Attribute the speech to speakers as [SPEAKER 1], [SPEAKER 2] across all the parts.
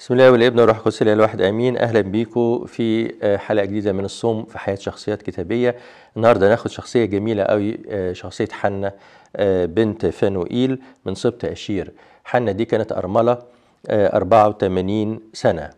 [SPEAKER 1] بسم الله والابن والروح القدس الاله الواحد امين اهلا بيكم في آه، حلقه جديده من الصوم في حياه شخصيات كتابيه النهارده هناخد شخصيه جميله قوي آه، شخصيه حنة آه، بنت فانوئيل من سبط اشير حنة دي كانت ارمله 84 سنه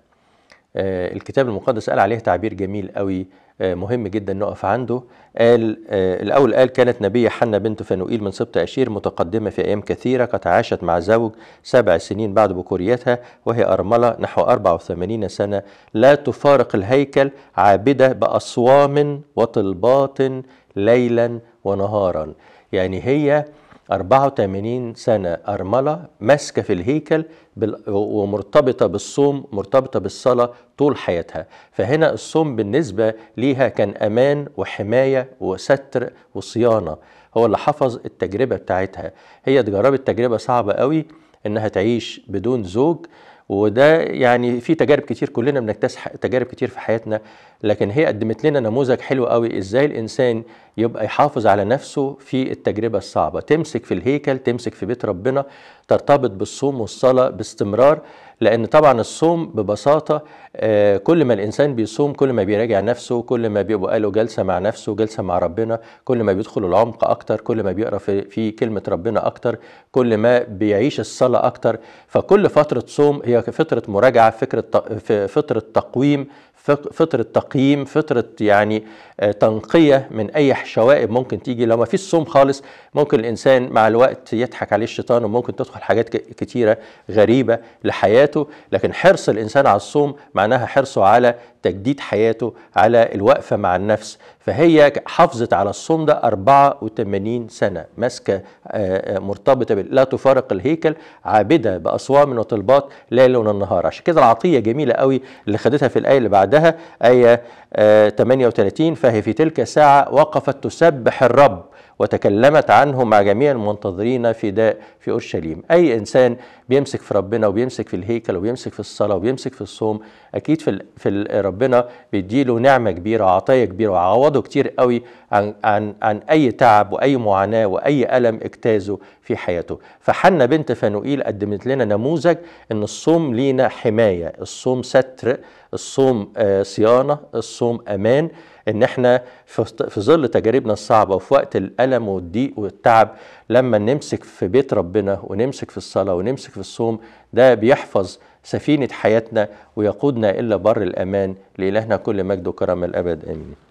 [SPEAKER 1] الكتاب المقدس قال عليها تعبير جميل قوي آه، مهم جدا نقف عنده قال آه، الأول قال كانت نبية حنة بنت فانوئيل من سبط أشير متقدمة في أيام كثيرة قد عاشت مع زوج سبع سنين بعد بكوريتها وهي أرملة نحو 84 سنة لا تفارق الهيكل عابدة بأصوام وطلبات ليلا ونهارا يعني هي 84 سنة أرملة ماسكة في الهيكل ومرتبطة بالصوم مرتبطة بالصلاة طول حياتها فهنا الصوم بالنسبة ليها كان أمان وحماية وستر وصيانة هو اللي حفظ التجربة بتاعتها هي تجربت تجربة صعبة قوي إنها تعيش بدون زوج وده يعني في تجارب كتير كلنا بنكتسح تجارب كتير في حياتنا لكن هي قدمت لنا نموذج حلو قوي ازاي الانسان يبقى يحافظ على نفسه في التجربه الصعبه تمسك في الهيكل تمسك في بيت ربنا ترتبط بالصوم والصلاه باستمرار لان طبعا الصوم ببساطه آه، كل ما الانسان بيصوم كل ما بيراجع نفسه كل ما بيبقى له جلسه مع نفسه جلسه مع ربنا كل ما بيدخل العمق اكتر كل ما بيقرا في كلمه ربنا اكتر كل ما بيعيش الصلاه اكتر فكل فتره صوم هي فتره مراجعه فكره فتره تقويم فتره تقييم فتره يعني آه، تنقيه من اي شوائب ممكن تيجي لو ما فيش صوم خالص ممكن الانسان مع الوقت يضحك عليه الشيطان وممكن تدخل حاجات كتيره غريبه لحياته لكن حرص الانسان على الصوم معناها حرصه على تجديد حياته على الوقفه مع النفس فهي حافظت على الصوم ده 84 سنه ماسكه آه، آه، مرتبطه لا تفارق الهيكل عابده باصوام وطلبات ليل ونهار عشان كده العطيه جميله قوي اللي خدتها في الايه اللي بعد بعدها آية 38 آه، فهي في تلك الساعة وقفت تسبح الرب وتكلمت عنه مع جميع المنتظرين فداء في اورشليم اي انسان بيمسك في ربنا وبيمسك في الهيكل وبيمسك في الصلاه وبيمسك في الصوم اكيد في, في ربنا بيديله نعمه كبيره وعطيه كبيره وعوضه كتير قوي عن عن عن اي تعب واي معاناه واي الم اجتازه في حياته فحنا بنت فانوئيل قدمت لنا نموذج ان الصوم لينا حمايه الصوم ستر الصوم آه، صيانه الصوم امان ان احنا في ظل تجاربنا الصعبه وفي وقت الالم والضيق والتعب لما نمسك في بيت ربنا ونمسك في الصلاه ونمسك في الصوم ده بيحفظ سفينه حياتنا ويقودنا الى بر الامان لالهنا كل مجد وكرم الابد امين